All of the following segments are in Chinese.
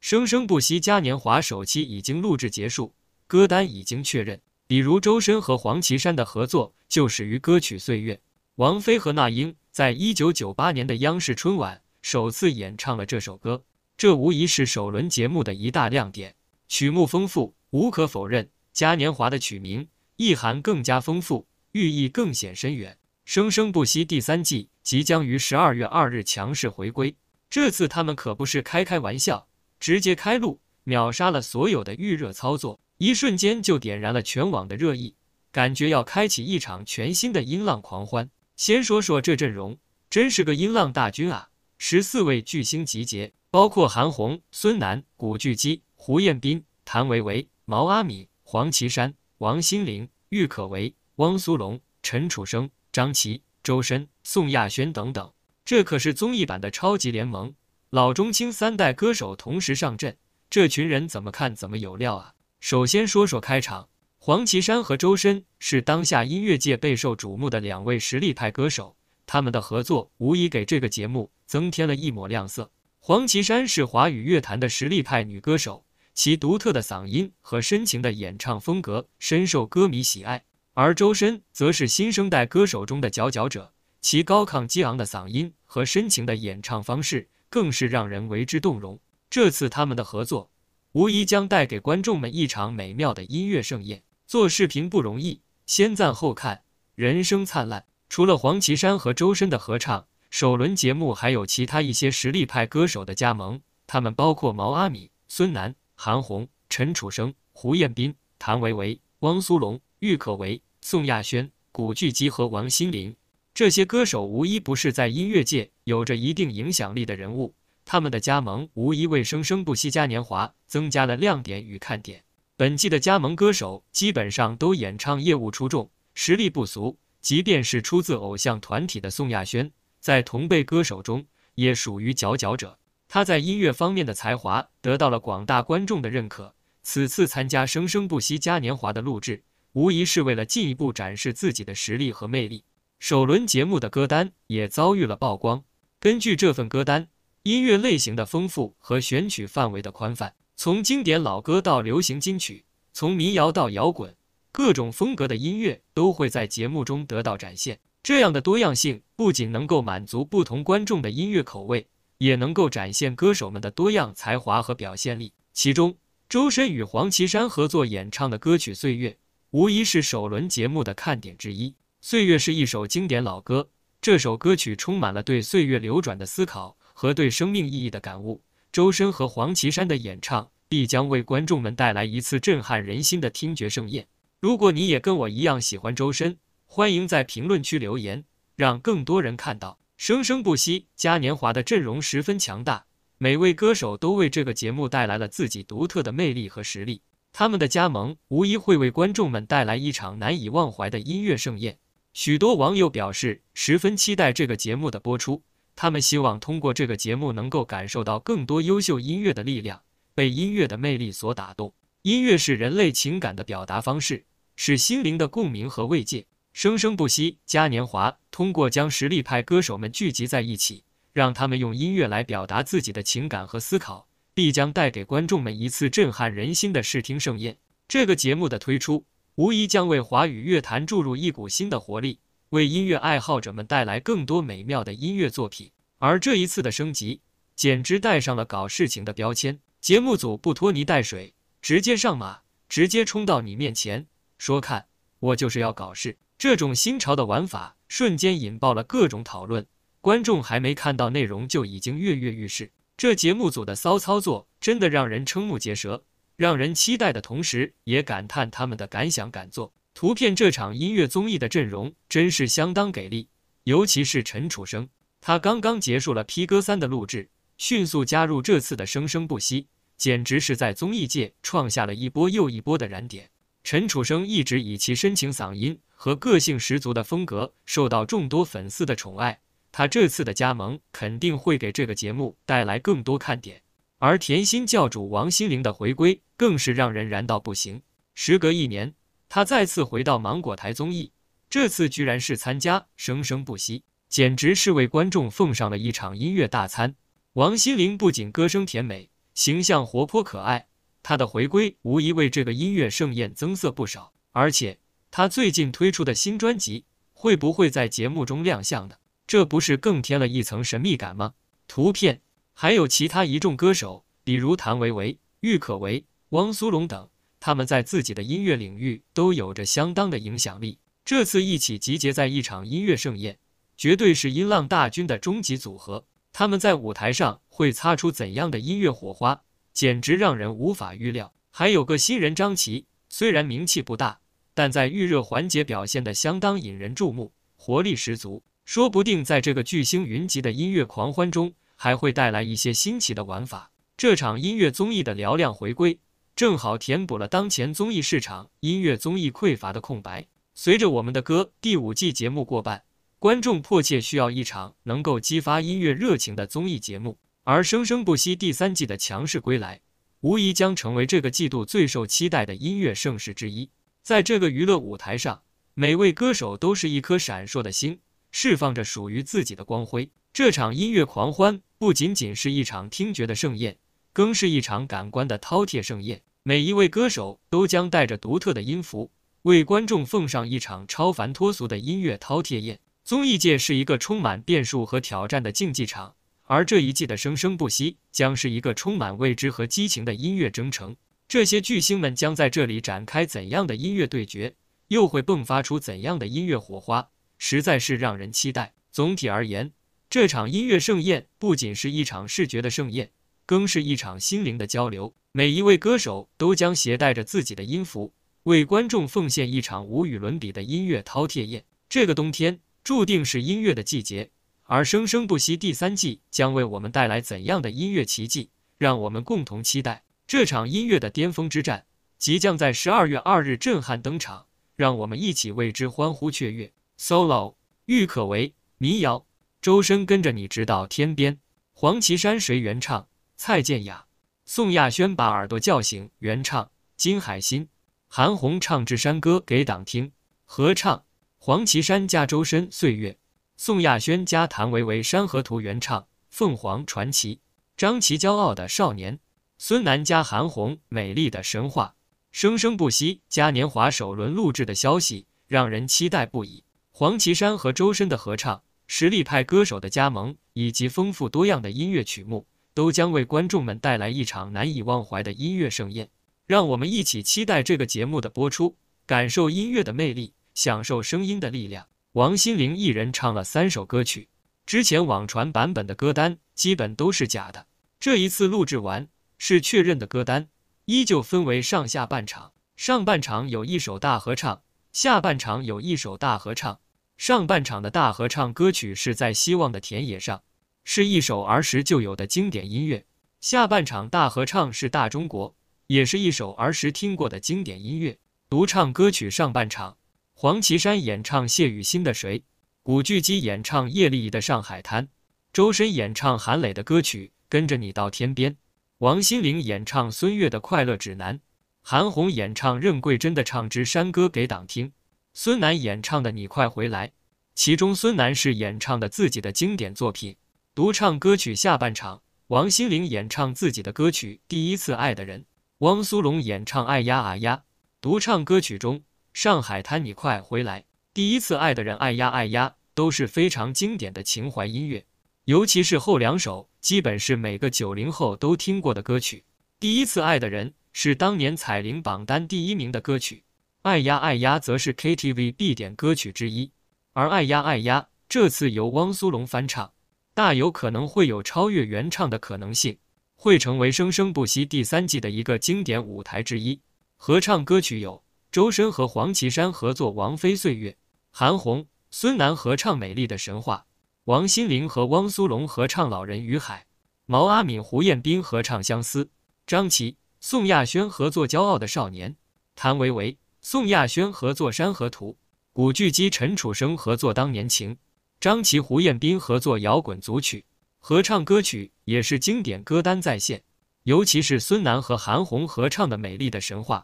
生生不息嘉年华首期已经录制结束，歌单已经确认。比如周深和黄绮珊的合作就始于歌曲《岁月》，王菲和那英在一九九八年的央视春晚首次演唱了这首歌，这无疑是首轮节目的一大亮点。曲目丰富，无可否认。嘉年华的曲名意涵更加丰富，寓意更显深远。生生不息第三季即将于十二月二日强势回归，这次他们可不是开开玩笑。直接开路，秒杀了所有的预热操作，一瞬间就点燃了全网的热议，感觉要开启一场全新的音浪狂欢。先说说这阵容，真是个音浪大军啊！十四位巨星集结，包括韩红、孙楠、古巨基、胡彦斌、谭维维、毛阿敏、黄绮珊、王心凌、郁可唯、汪苏泷、陈楚生、张琪、周深、宋亚轩等等，这可是综艺版的超级联盟。老中青三代歌手同时上阵，这群人怎么看怎么有料啊！首先说说开场，黄绮珊和周深是当下音乐界备受瞩目的两位实力派歌手，他们的合作无疑给这个节目增添了一抹亮色。黄绮珊是华语乐坛的实力派女歌手，其独特的嗓音和深情的演唱风格深受歌迷喜爱；而周深则是新生代歌手中的佼佼者，其高亢激昂的嗓音和深情的演唱方式。更是让人为之动容。这次他们的合作，无疑将带给观众们一场美妙的音乐盛宴。做视频不容易，先赞后看，人生灿烂。除了黄绮珊和周深的合唱，首轮节目还有其他一些实力派歌手的加盟，他们包括毛阿敏、孙楠、韩红、陈楚生、胡彦斌、谭维维、汪苏泷、郁可唯、宋亚轩、古巨基和王心凌。这些歌手无一不是在音乐界有着一定影响力的人物，他们的加盟无疑为生生不息嘉年华增加了亮点与看点。本季的加盟歌手基本上都演唱业务出众，实力不俗。即便是出自偶像团体的宋亚轩，在同辈歌手中也属于佼佼者。他在音乐方面的才华得到了广大观众的认可。此次参加生生不息嘉年华的录制，无疑是为了进一步展示自己的实力和魅力。首轮节目的歌单也遭遇了曝光。根据这份歌单，音乐类型的丰富和选取范围的宽泛，从经典老歌到流行金曲，从民谣到摇滚，各种风格的音乐都会在节目中得到展现。这样的多样性不仅能够满足不同观众的音乐口味，也能够展现歌手们的多样才华和表现力。其中，周深与黄绮珊合作演唱的歌曲《岁月》，无疑是首轮节目的看点之一。岁月是一首经典老歌，这首歌曲充满了对岁月流转的思考和对生命意义的感悟。周深和黄绮珊的演唱必将为观众们带来一次震撼人心的听觉盛宴。如果你也跟我一样喜欢周深，欢迎在评论区留言，让更多人看到。生生不息嘉年华的阵容十分强大，每位歌手都为这个节目带来了自己独特的魅力和实力，他们的加盟无疑会为观众们带来一场难以忘怀的音乐盛宴。许多网友表示十分期待这个节目的播出，他们希望通过这个节目能够感受到更多优秀音乐的力量，被音乐的魅力所打动。音乐是人类情感的表达方式，是心灵的共鸣和慰藉，生生不息。嘉年华通过将实力派歌手们聚集在一起，让他们用音乐来表达自己的情感和思考，必将带给观众们一次震撼人心的视听盛宴。这个节目的推出。无疑将为华语乐坛注入一股新的活力，为音乐爱好者们带来更多美妙的音乐作品。而这一次的升级，简直带上了搞事情的标签。节目组不拖泥带水，直接上马，直接冲到你面前说：“看，我就是要搞事！”这种新潮的玩法瞬间引爆了各种讨论。观众还没看到内容就已经跃跃欲试。这节目组的骚操作真的让人瞠目结舌。让人期待的同时，也感叹他们的敢想敢做。图片这场音乐综艺的阵容真是相当给力，尤其是陈楚生，他刚刚结束了《披哥三》的录制，迅速加入这次的《生生不息》，简直是在综艺界创下了一波又一波的燃点。陈楚生一直以其深情嗓音和个性十足的风格受到众多粉丝的宠爱，他这次的加盟肯定会给这个节目带来更多看点。而甜心教主王心凌的回归更是让人燃到不行。时隔一年，她再次回到芒果台综艺，这次居然是参加《生生不息》，简直是为观众奉上了一场音乐大餐。王心凌不仅歌声甜美，形象活泼可爱，她的回归无疑为这个音乐盛宴增色不少。而且，她最近推出的新专辑会不会在节目中亮相呢？这不是更添了一层神秘感吗？图片。还有其他一众歌手，比如谭维维、郁可唯、汪苏泷等，他们在自己的音乐领域都有着相当的影响力。这次一起集结在一场音乐盛宴，绝对是音浪大军的终极组合。他们在舞台上会擦出怎样的音乐火花，简直让人无法预料。还有个新人张琪，虽然名气不大，但在预热环节表现得相当引人注目，活力十足。说不定在这个巨星云集的音乐狂欢中，还会带来一些新奇的玩法。这场音乐综艺的嘹亮回归，正好填补了当前综艺市场音乐综艺匮乏的空白。随着《我们的歌》第五季节目过半，观众迫切需要一场能够激发音乐热情的综艺节目。而《生生不息》第三季的强势归来，无疑将成为这个季度最受期待的音乐盛事之一。在这个娱乐舞台上，每位歌手都是一颗闪烁的星，释放着属于自己的光辉。这场音乐狂欢。不仅仅是一场听觉的盛宴，更是一场感官的饕餮盛宴。每一位歌手都将带着独特的音符，为观众奉上一场超凡脱俗的音乐饕餮宴。综艺界是一个充满变数和挑战的竞技场，而这一季的生生不息将是一个充满未知和激情的音乐征程。这些巨星们将在这里展开怎样的音乐对决？又会迸发出怎样的音乐火花？实在是让人期待。总体而言，这场音乐盛宴不仅是一场视觉的盛宴，更是一场心灵的交流。每一位歌手都将携带着自己的音符，为观众奉献一场无与伦比的音乐饕餮宴。这个冬天注定是音乐的季节，而《生生不息》第三季将为我们带来怎样的音乐奇迹？让我们共同期待这场音乐的巅峰之战，即将在十二月二日震撼登场。让我们一起为之欢呼雀跃！Solo，郁可唯，民谣。周深跟着你直到天边，黄绮珊谁原唱？蔡健雅、宋亚轩把耳朵叫醒原唱。金海心、韩红唱至山歌给党听合唱。黄绮珊加周深岁月，宋亚轩加谭维维山河图原唱。凤凰传奇、张琪骄傲的少年，孙楠加韩红美丽的神话，生生不息嘉年华首轮录制的消息让人期待不已。黄绮珊和周深的合唱。实力派歌手的加盟，以及丰富多样的音乐曲目，都将为观众们带来一场难以忘怀的音乐盛宴。让我们一起期待这个节目的播出，感受音乐的魅力，享受声音的力量。王心凌一人唱了三首歌曲，之前网传版本的歌单基本都是假的。这一次录制完是确认的歌单，依旧分为上下半场，上半场有一首大合唱，下半场有一首大合唱。上半场的大合唱歌曲是在希望的田野上，是一首儿时就有的经典音乐。下半场大合唱是大中国，也是一首儿时听过的经典音乐。独唱歌曲上半场，黄绮珊演唱谢雨欣的《谁》，古巨基演唱叶丽仪的《上海滩》，周深演唱韩磊的歌曲《跟着你到天边》，王心凌演唱孙悦的《快乐指南》，韩红演唱任桂珍的《唱支山歌给党听》。孙楠演唱的《你快回来》，其中孙楠是演唱的自己的经典作品，独唱歌曲。下半场，王心凌演唱自己的歌曲《第一次爱的人》，汪苏泷演唱《爱呀啊呀》，独唱歌曲中，《上海滩》《你快回来》《第一次爱的人》《爱呀爱呀》都是非常经典的情怀音乐，尤其是后两首，基本是每个九零后都听过的歌曲。《第一次爱的人》是当年彩铃榜单第一名的歌曲。爱呀爱呀则是 KTV 必点歌曲之一，而爱呀爱呀这次由汪苏泷翻唱，大有可能会有超越原唱的可能性，会成为生生不息第三季的一个经典舞台之一。合唱歌曲有周深和黄绮珊合作《王妃岁月》，韩红、孙楠合唱《美丽的神话》，王心凌和汪苏泷合唱《老人与海》，毛阿敏、胡彦斌合唱《相思》，张琪、宋亚轩合作《骄傲的少年》，谭维维。宋亚轩合作《山河图》，古巨基、陈楚生合作《当年情》，张琪、胡彦斌合作摇滚组曲合唱歌曲，也是经典歌单再现。尤其是孙楠和韩红合唱的《美丽的神话》，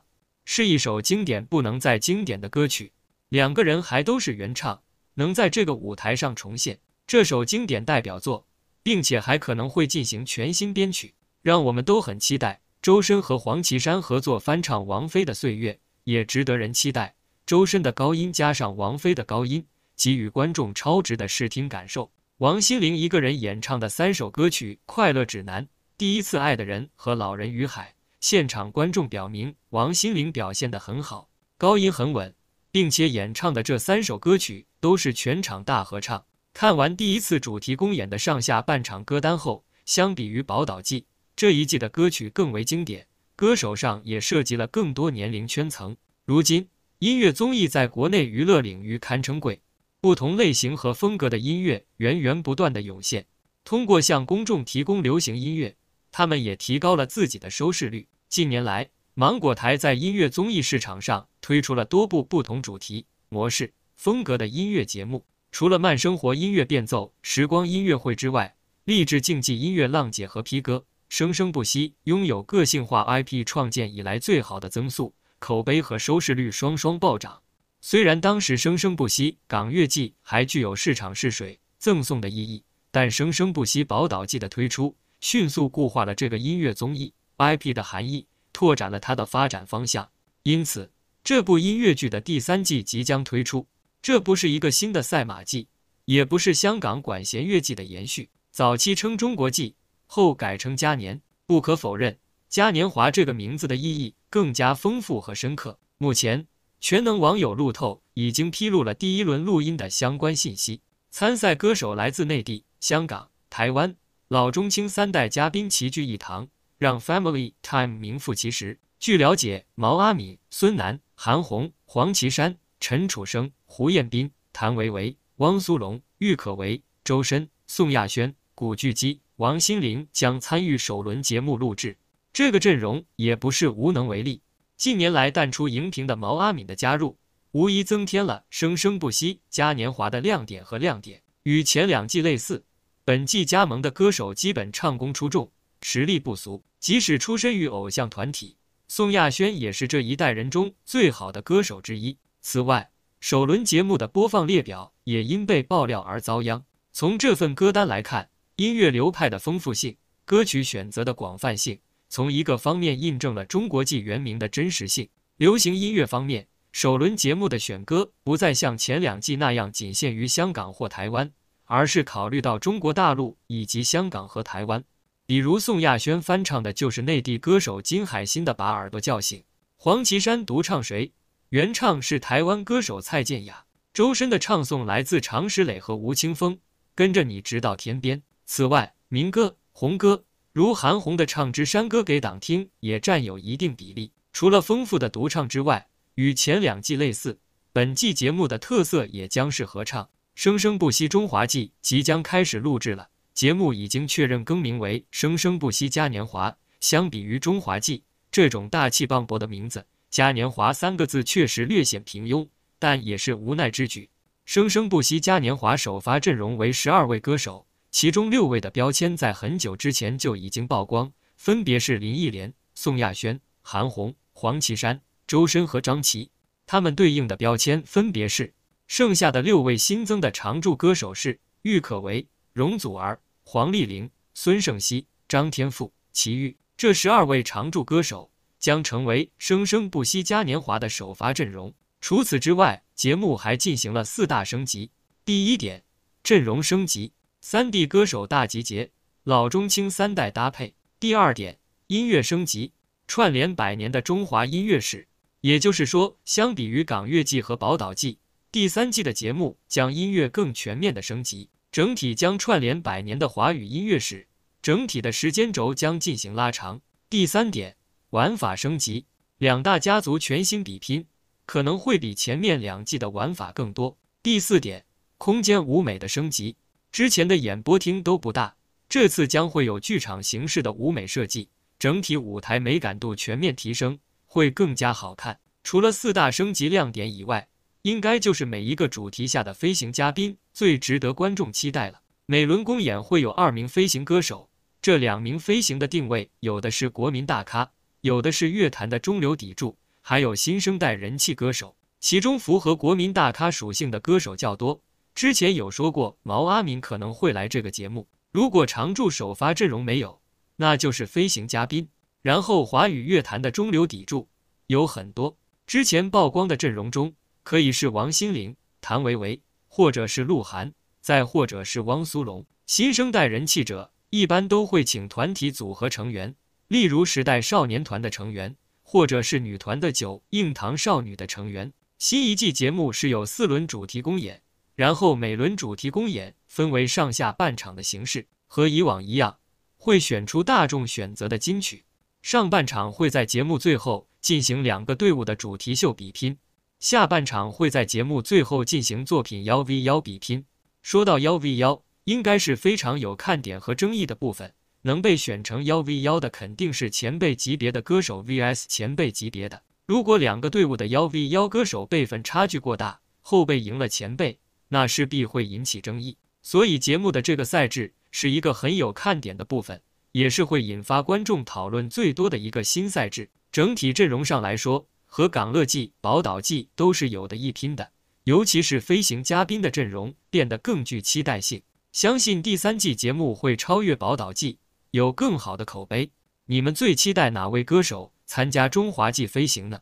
是一首经典不能再经典的歌曲。两个人还都是原唱，能在这个舞台上重现这首经典代表作，并且还可能会进行全新编曲，让我们都很期待。周深和黄绮珊合作翻唱王菲的《岁月》。也值得人期待。周深的高音加上王菲的高音，给予观众超值的视听感受。王心凌一个人演唱的三首歌曲《快乐指南》《第一次爱的人》和《老人与海》，现场观众表明，王心凌表现得很好，高音很稳，并且演唱的这三首歌曲都是全场大合唱。看完第一次主题公演的上下半场歌单后，相比于《宝岛记》，这一季的歌曲更为经典。歌手上也涉及了更多年龄圈层。如今，音乐综艺在国内娱乐领域堪称贵，不同类型和风格的音乐源源不断的涌现。通过向公众提供流行音乐，他们也提高了自己的收视率。近年来，芒果台在音乐综艺市场上推出了多部不同主题、模式、风格的音乐节目，除了《慢生活音乐变奏》《时光音乐会》之外，《励志竞技音乐浪姐》和《P 哥》。生生不息拥有个性化 IP 创建以来最好的增速，口碑和收视率双双暴涨。虽然当时《生生不息港乐季》还具有市场试水、赠送的意义，但《生生不息宝岛季》的推出迅速固化了这个音乐综艺 IP 的含义，拓展了它的发展方向。因此，这部音乐剧的第三季即将推出，这不是一个新的赛马季，也不是香港管弦乐季的延续，早期称中国季。后改成嘉年不可否认，嘉年华这个名字的意义更加丰富和深刻。目前，全能网友路透已经披露了第一轮录音的相关信息。参赛歌手来自内地、香港、台湾，老中青三代嘉宾齐聚一堂，让 Family Time 名副其实。据了解，毛阿敏、孙楠、韩红、黄绮珊、陈楚生、胡彦斌、谭维维、汪苏泷、郁可唯、周深、宋亚轩、古巨基。王心凌将参与首轮节目录制，这个阵容也不是无能为力。近年来淡出荧屏的毛阿敏的加入，无疑增添了《生生不息嘉年华》的亮点和亮点。与前两季类似，本季加盟的歌手基本唱功出众，实力不俗。即使出身于偶像团体，宋亚轩也是这一代人中最好的歌手之一。此外，首轮节目的播放列表也因被爆料而遭殃。从这份歌单来看。音乐流派的丰富性，歌曲选择的广泛性，从一个方面印证了中国季原名的真实性。流行音乐方面，首轮节目的选歌不再像前两季那样仅限于香港或台湾，而是考虑到中国大陆以及香港和台湾。比如宋亚轩翻唱的就是内地歌手金海心的《把耳朵叫醒》，黄绮珊独唱《谁》，原唱是台湾歌手蔡健雅；周深的唱诵来自常石磊和吴青峰，《跟着你直到天边》。此外，民歌、红歌，如韩红的《唱支山歌给党听》也占有一定比例。除了丰富的独唱之外，与前两季类似，本季节目的特色也将是合唱。生生不息中华季即将开始录制了，节目已经确认更名为《生生不息嘉年华》。相比于《中华季》这种大气磅礴的名字，《嘉年华》三个字确实略显平庸，但也是无奈之举。《生生不息嘉年华》首发阵容为十二位歌手。其中六位的标签在很久之前就已经曝光，分别是林忆莲、宋亚轩、韩红、黄绮珊、周深和张琪。他们对应的标签分别是。剩下的六位新增的常驻歌手是郁可唯、容祖儿、黄丽玲、孙盛希、张天赋、齐豫。这十二位常驻歌手将成为生生不息嘉年华的首发阵容。除此之外，节目还进行了四大升级。第一点，阵容升级。三 D 歌手大集结，老中青三代搭配。第二点，音乐升级，串联百年的中华音乐史。也就是说，相比于港乐季和宝岛季，第三季的节目将音乐更全面的升级，整体将串联百年的华语音乐史，整体的时间轴将进行拉长。第三点，玩法升级，两大家族全新比拼，可能会比前面两季的玩法更多。第四点，空间舞美的升级。之前的演播厅都不大，这次将会有剧场形式的舞美设计，整体舞台美感度全面提升，会更加好看。除了四大升级亮点以外，应该就是每一个主题下的飞行嘉宾最值得观众期待了。每轮公演会有二名飞行歌手，这两名飞行的定位有的是国民大咖，有的是乐坛的中流砥柱，还有新生代人气歌手，其中符合国民大咖属性的歌手较多。之前有说过，毛阿敏可能会来这个节目。如果常驻首发阵容没有，那就是飞行嘉宾。然后华语乐坛的中流砥柱有很多，之前曝光的阵容中可以是王心凌、谭维维，或者是鹿晗，再或者是汪苏泷。新生代人气者一般都会请团体组合成员，例如时代少年团的成员，或者是女团的九、硬糖少女的成员。新一季节目是有四轮主题公演。然后每轮主题公演分为上下半场的形式，和以往一样，会选出大众选择的金曲。上半场会在节目最后进行两个队伍的主题秀比拼，下半场会在节目最后进行作品幺 v 幺比拼。说到幺 v 幺，应该是非常有看点和争议的部分。能被选成幺 v 幺的肯定是前辈级别的歌手 vs 前辈级别的。如果两个队伍的幺 v 幺歌手辈分差距过大，后辈赢了前辈。那势必会引起争议，所以节目的这个赛制是一个很有看点的部分，也是会引发观众讨论最多的一个新赛制。整体阵容上来说，和《港乐季》《宝岛季》都是有的一拼的，尤其是飞行嘉宾的阵容变得更具期待性。相信第三季节目会超越《宝岛季》，有更好的口碑。你们最期待哪位歌手参加《中华季》飞行呢？